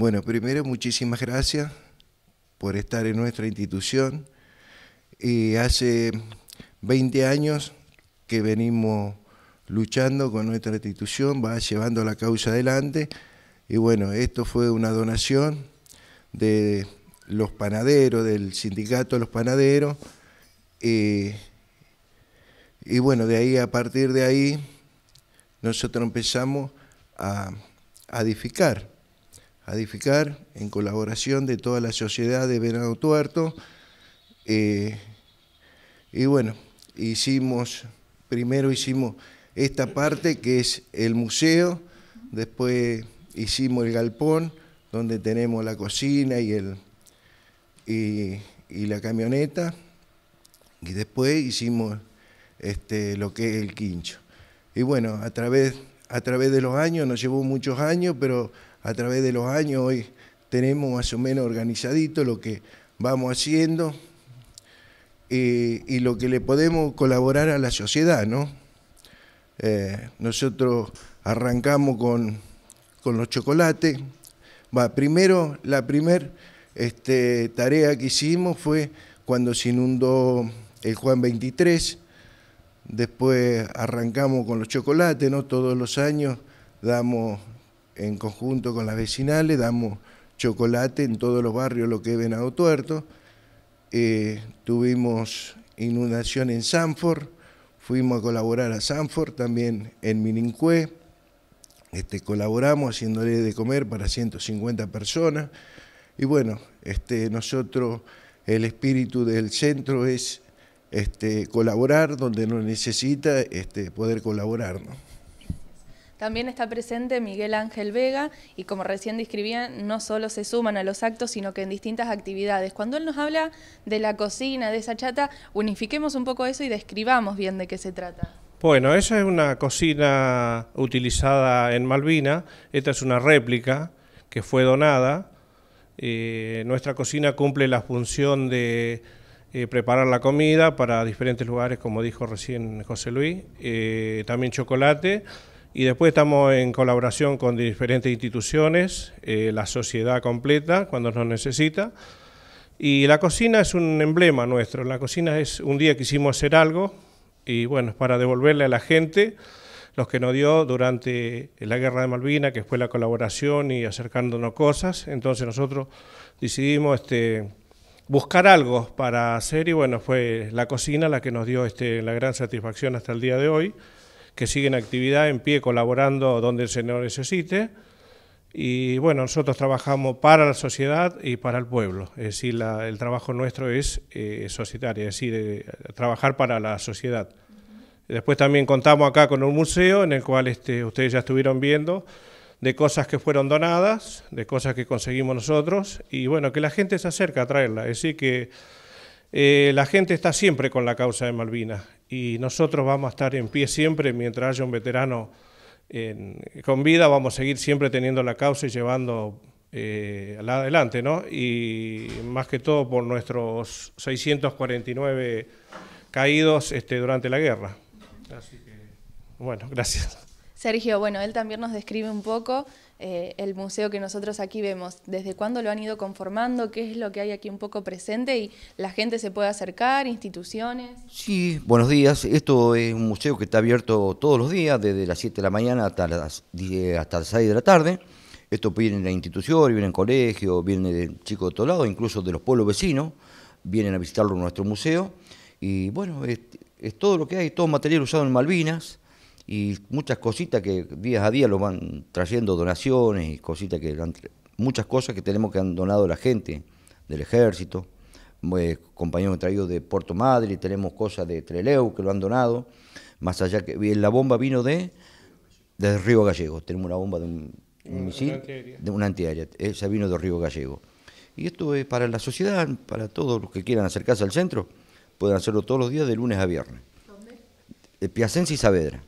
Bueno, primero muchísimas gracias por estar en nuestra institución. y eh, hace 20 años que venimos luchando con nuestra institución, va llevando la causa adelante. Y bueno, esto fue una donación de los panaderos, del sindicato de los panaderos. Eh, y bueno, de ahí, a partir de ahí, nosotros empezamos a edificar en colaboración de toda la sociedad de Venado Tuerto. Eh, y bueno, hicimos, primero hicimos esta parte que es el museo, después hicimos el galpón, donde tenemos la cocina y, el, y la camioneta, y después hicimos este, lo que es el quincho. Y bueno, a través, a través de los años, nos llevó muchos años, pero a través de los años hoy tenemos más o menos organizadito lo que vamos haciendo eh, y, lo que le podemos colaborar a la sociedad, ¿no? Eh, nosotros arrancamos con, con los chocolates. primero, la primera este, tarea que hicimos fue cuando se inundó el Juan 23, después arrancamos con los chocolates, ¿no? Todos los años damos en conjunto con las vecinales, damos chocolate en todos los barrios, lo que ven a Tuerto. Eh, tuvimos inundación en Sanford, fuimos a colaborar a Sanford, también en Minincué, este, colaboramos haciéndole de comer para 150 personas. Y bueno, este, nosotros, el espíritu del centro es este, colaborar donde nos necesita este, poder colaborar. También está presente Miguel Ángel Vega y como recién describían no solo se suman a los actos, sino que en distintas actividades. Cuando él nos habla de la cocina, de esa chata, unifiquemos un poco eso y describamos bien de qué se trata. Bueno, esa es una cocina utilizada en Malvina, esta es una réplica que fue donada. Eh, nuestra cocina cumple la función de eh, preparar la comida para diferentes lugares, como dijo recién José Luis, eh, también chocolate y después estamos en colaboración con diferentes instituciones, eh, la sociedad completa cuando nos necesita. Y la cocina es un emblema nuestro. La cocina es un día que hicimos hacer algo y bueno, para devolverle a la gente los que nos dio durante la guerra de Malvinas, que fue la colaboración y acercándonos cosas. Entonces nosotros decidimos este, buscar algo para hacer y bueno, fue la cocina la que nos dio este, la gran satisfacción hasta el día de hoy que siguen actividad, en pie, colaborando donde se señor necesite. Y bueno, nosotros trabajamos para la sociedad y para el pueblo. Es decir, el trabajo nuestro es eh, societario, es decir, eh, trabajar para la sociedad. Después también contamos acá con un museo en el cual este, ustedes ya estuvieron viendo de cosas que fueron donadas, de cosas que conseguimos nosotros y bueno, que la gente se acerca a traerla. Es decir, que eh, la gente está siempre con la causa de Malvinas y nosotros vamos a estar en pie siempre mientras haya un veterano con vida, vamos a seguir siempre teniendo la causa y llevando eh, adelante, ¿no? Y más que todo por nuestros 649 caídos este, durante la guerra. bueno, gracias. Sergio, bueno, él también nos describe un poco eh, el museo que nosotros aquí vemos, desde cuándo lo han ido conformando, qué es lo que hay aquí un poco presente y la gente se puede acercar, instituciones. Sí, buenos días. Esto es un museo que está abierto todos los días, desde las 7 de la mañana hasta las, hasta las 6 de la tarde. Esto viene en la institución, colegio, colegios, vienen chicos de todos lados, incluso de los pueblos vecinos, vienen a visitarlo en nuestro museo. Y bueno, es todo lo que hay, todo material usado en Malvinas y muchas cositas que día a día lo van trayendo donaciones y cositas que muchas cosas que tenemos que han donado la gente del ejército, eh, que han traído de Puerto Madre, tenemos cosas de Treleu que lo han donado, más allá que la bomba vino de, de Río Gallego, tenemos una bomba de un, misil, de una antiaérea, esa vino de Río Gallego. Y esto es para la sociedad, para todos los que quieran acercarse al centro, pueden hacerlo todos los días de lunes a viernes. ¿Dónde? Eh, y Saavedra.